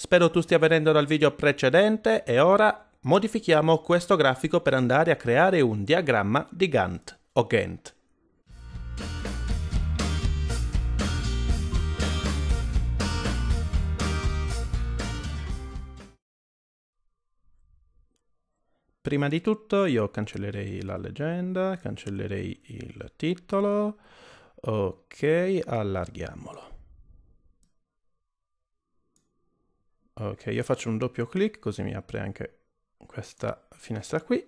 Spero tu stia vedendo dal video precedente e ora modifichiamo questo grafico per andare a creare un diagramma di Gantt o Gantt. Prima di tutto io cancellerei la leggenda, cancellerei il titolo, ok, allarghiamolo. Ok, io faccio un doppio clic così mi apre anche questa finestra qui.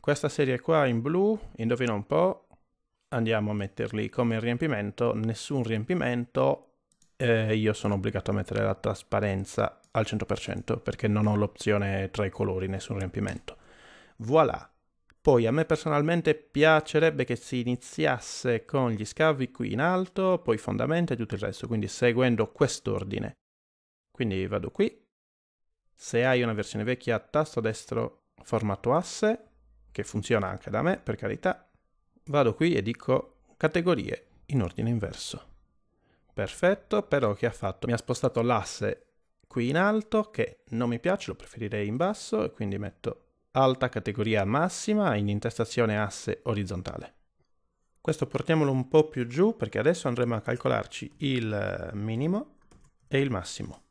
Questa serie qua in blu, indovina un po', andiamo a metterli come riempimento, nessun riempimento, eh, io sono obbligato a mettere la trasparenza al 100% perché non ho l'opzione tra i colori, nessun riempimento. Voilà. Poi a me personalmente piacerebbe che si iniziasse con gli scavi qui in alto, poi fondamenta e tutto il resto, quindi seguendo quest'ordine. Quindi vado qui, se hai una versione vecchia tasto destro formato asse, che funziona anche da me per carità, vado qui e dico categorie in ordine inverso. Perfetto, però che ha fatto? Mi ha spostato l'asse qui in alto, che non mi piace, lo preferirei in basso, e quindi metto alta categoria massima in intestazione asse orizzontale. Questo portiamolo un po' più giù perché adesso andremo a calcolarci il minimo e il massimo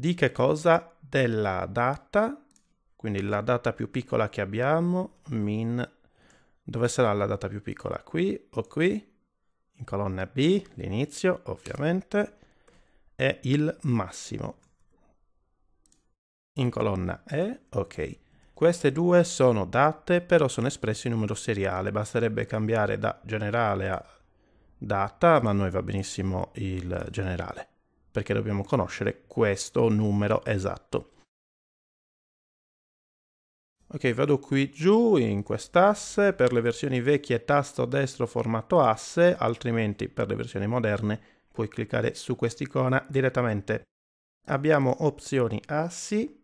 di che cosa? Della data, quindi la data più piccola che abbiamo, min, dove sarà la data più piccola? Qui o qui? In colonna B, l'inizio ovviamente, e il massimo. In colonna E, ok. Queste due sono date, però sono espresse in numero seriale. Basterebbe cambiare da generale a data, ma a noi va benissimo il generale perché dobbiamo conoscere questo numero esatto. Ok, vado qui giù in quest'asse, per le versioni vecchie tasto destro formato asse, altrimenti per le versioni moderne puoi cliccare su quest'icona direttamente. Abbiamo opzioni assi,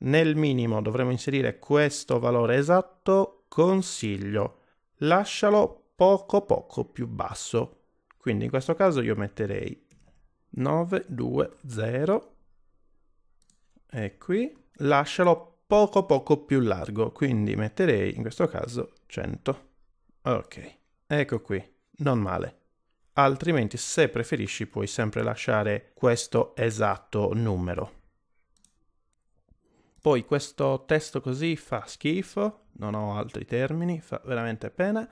nel minimo dovremo inserire questo valore esatto, consiglio, lascialo poco poco più basso. Quindi in questo caso io metterei 920 e qui lascialo poco poco più largo quindi metterei in questo caso 100 ok ecco qui non male altrimenti se preferisci puoi sempre lasciare questo esatto numero poi questo testo così fa schifo non ho altri termini fa veramente pena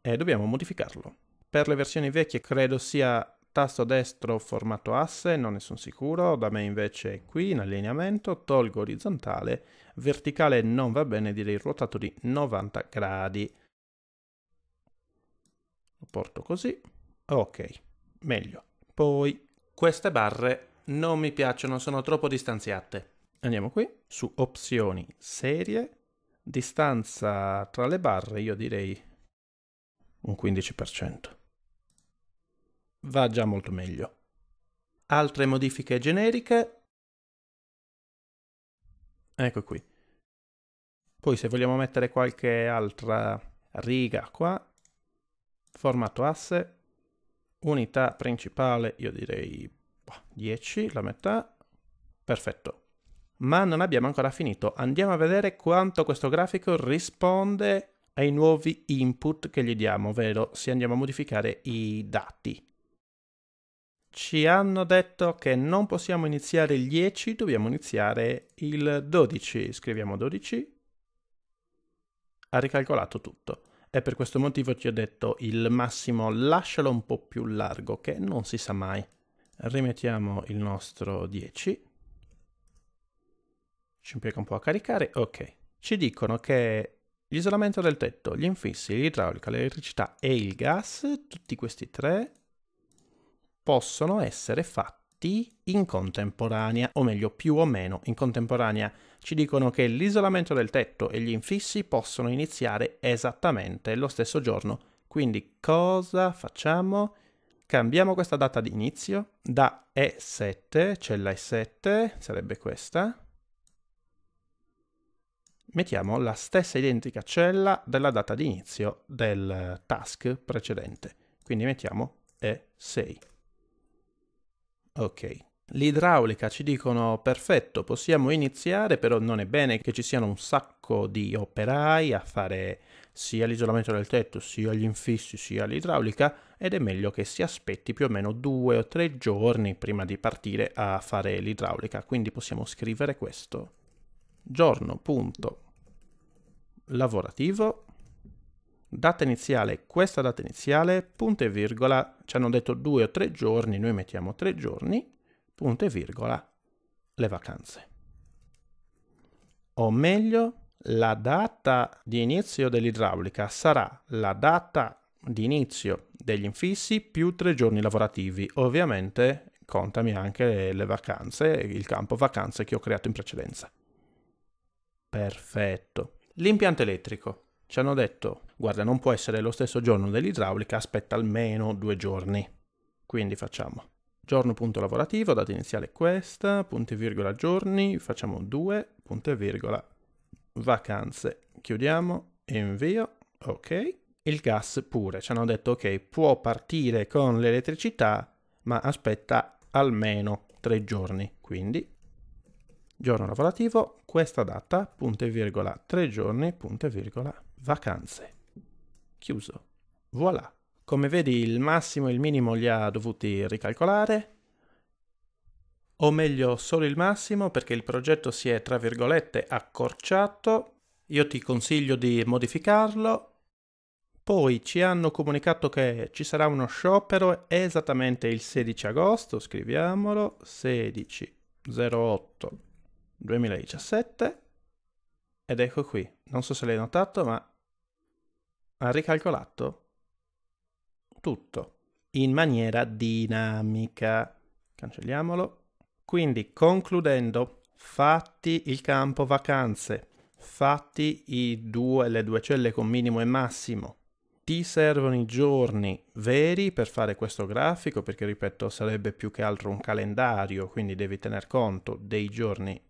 e dobbiamo modificarlo per le versioni vecchie credo sia tasto destro formato asse, non ne sono sicuro, da me invece è qui in allineamento, tolgo orizzontale, verticale non va bene, direi ruotato di 90 gradi. Lo porto così, ok, meglio. Poi queste barre non mi piacciono, sono troppo distanziate. Andiamo qui su opzioni serie, distanza tra le barre io direi un 15% va già molto meglio. Altre modifiche generiche. Ecco qui. Poi se vogliamo mettere qualche altra riga qua, formato asse, unità principale, io direi 10, boh, la metà, perfetto. Ma non abbiamo ancora finito, andiamo a vedere quanto questo grafico risponde ai nuovi input che gli diamo, ovvero se andiamo a modificare i dati. Ci hanno detto che non possiamo iniziare il 10, dobbiamo iniziare il 12. Scriviamo 12. Ha ricalcolato tutto. E per questo motivo ti ho detto il massimo lascialo un po' più largo, che non si sa mai. Rimettiamo il nostro 10. Ci impiega un po' a caricare. Ok. Ci dicono che l'isolamento del tetto, gli infissi, l'idraulica, l'elettricità e il gas, tutti questi tre possono essere fatti in contemporanea, o meglio più o meno in contemporanea. Ci dicono che l'isolamento del tetto e gli infissi possono iniziare esattamente lo stesso giorno. Quindi cosa facciamo? Cambiamo questa data di inizio da E7, cella E7, sarebbe questa. Mettiamo la stessa identica cella della data di inizio del task precedente. Quindi mettiamo E6. Ok. L'idraulica ci dicono perfetto, possiamo iniziare, però non è bene che ci siano un sacco di operai a fare sia l'isolamento del tetto, sia gli infissi, sia l'idraulica ed è meglio che si aspetti più o meno due o tre giorni prima di partire a fare l'idraulica, quindi possiamo scrivere questo. Giorno punto lavorativo data iniziale, questa data iniziale, punto e virgola, ci hanno detto due o tre giorni, noi mettiamo tre giorni, punto e virgola, le vacanze. O meglio, la data di inizio dell'idraulica sarà la data di inizio degli infissi più tre giorni lavorativi. Ovviamente contami anche le, vacanze, il campo vacanze che ho creato in precedenza. Perfetto. L'impianto elettrico. Ci hanno detto, guarda, non può essere lo stesso giorno dell'idraulica, aspetta almeno due giorni. Quindi facciamo giorno punto lavorativo, data iniziale questa, punto e virgola giorni, facciamo due punto e virgola vacanze, chiudiamo, invio, ok. Il gas pure, ci hanno detto ok, può partire con l'elettricità, ma aspetta almeno tre giorni, quindi giorno lavorativo, questa data, punto e virgola tre giorni, punto e virgola vacanze. Chiuso. Voilà. Come vedi il massimo e il minimo li ha dovuti ricalcolare, o meglio solo il massimo perché il progetto si è tra virgolette accorciato, io ti consiglio di modificarlo. Poi ci hanno comunicato che ci sarà uno sciopero esattamente il 16 agosto, scriviamolo, 16.08.2017. Ed ecco qui, non so se l'hai notato ma ha ricalcolato tutto in maniera dinamica. Cancelliamolo. Quindi concludendo, fatti il campo vacanze, fatti due, le due celle con minimo e massimo, ti servono i giorni veri per fare questo grafico, perché ripeto sarebbe più che altro un calendario, quindi devi tener conto dei giorni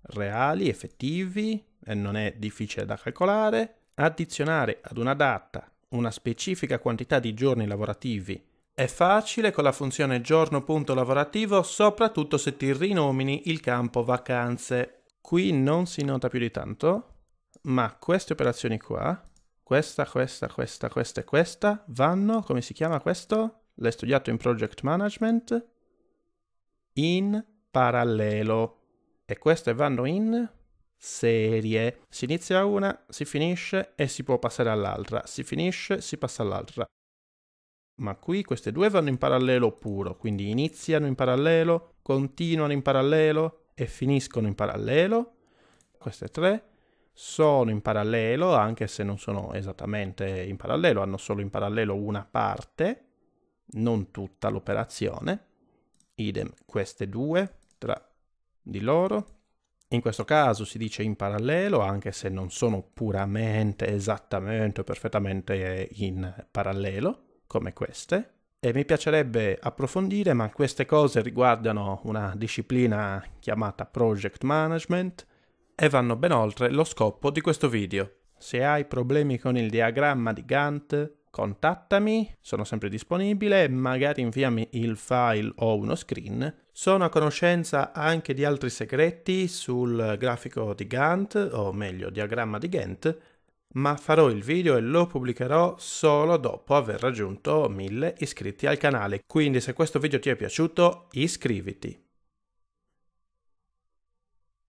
reali, effettivi, e non è difficile da calcolare, addizionare ad una data una specifica quantità di giorni lavorativi è facile con la funzione giorno.lavorativo, soprattutto se ti rinomini il campo vacanze. Qui non si nota più di tanto, ma queste operazioni qua, questa, questa, questa, questa e questa, vanno, come si chiama questo? L'hai studiato in Project Management? In parallelo. E queste vanno in serie. Si inizia una, si finisce e si può passare all'altra. Si finisce, si passa all'altra. Ma qui queste due vanno in parallelo puro, quindi iniziano in parallelo, continuano in parallelo e finiscono in parallelo. Queste tre sono in parallelo, anche se non sono esattamente in parallelo, hanno solo in parallelo una parte, non tutta l'operazione. Idem queste due tra di loro in questo caso si dice in parallelo, anche se non sono puramente, esattamente o perfettamente in parallelo, come queste. E mi piacerebbe approfondire, ma queste cose riguardano una disciplina chiamata Project Management e vanno ben oltre lo scopo di questo video. Se hai problemi con il diagramma di Gantt, contattami, sono sempre disponibile, magari inviami il file o uno screen. Sono a conoscenza anche di altri segreti sul grafico di Gantt, o meglio diagramma di Gantt, ma farò il video e lo pubblicherò solo dopo aver raggiunto 1000 iscritti al canale. Quindi se questo video ti è piaciuto iscriviti.